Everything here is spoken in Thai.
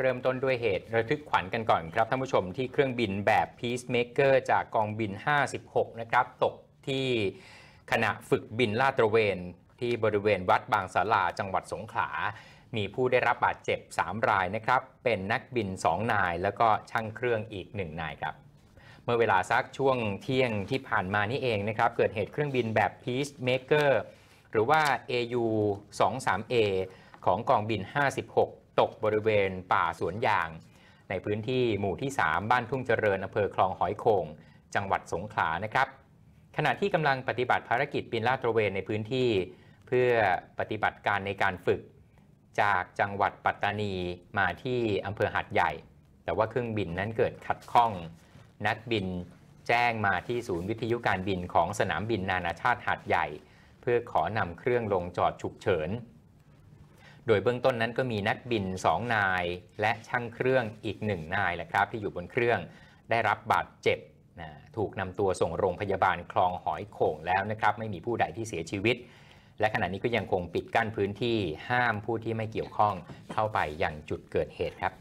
เริ่มต้นด้วยเหตุระทึกขวัญกันก่อนครับท่านผู้ชมที่เครื่องบินแบบ Peace Maker จากกองบิน 56 นะครับ ตกที่ขณะฝึกบินลาดตระเวนที่บริเวณวัดบางสาลาจังหวัดสงขลา มีผู้ได้รับบาดเจ็บ 3 รายนะครับ เป็นนักบิน 2 นายแล้วก็ช่างเครื่องอีก 1 นายครับ เมื่อเวลาสักช่วงเที่ยงที่ผ่านมานี่เองนะครับเกิดเหตุเครื่องบินแบบ Peace Maker หรือว่า AU 23A ของกองบิน 56ตกบริเวณป่าสวนยาง ในพื้นที่หมู่ที่ 3 บ้านทุ่งเจริญอำเภอคลองหอยโขงจังหวัดสงขลานะครับ ขณะที่กำลังปฏิบัติภารกิจบินลาดตระเวนในพื้นที่เพื่อปฏิบัติการในการฝึกจากจังหวัดปัตตานีมาที่อำเภอหัดใหญ่ แต่ว่าเครื่องบินนั้นเกิดขัดข้อง นักบินแจ้งมาที่ศูนย์วิทยุการบินของสนามบินนานาชาติหัดใหญ่ เพื่อขอนำเครื่องลงจอดฉุกเฉินโดยเบื้องต้นนั้นก็มีนักบิน 2 นาย และช่างเครื่องอีก 1 นายแหละครับ ที่อยู่บนเครื่องได้รับบาดเจ็บนะถูกนำตัวส่งโรงพยาบาลคลองหอยโข่งแล้วนะครับ ไม่มีผู้ใดที่เสียชีวิต และขณะนี้ก็ยังคงปิดกั้นพื้นที่ห้ามผู้ที่ไม่เกี่ยวข้องเข้าไปยังจุดเกิดเหตุครับ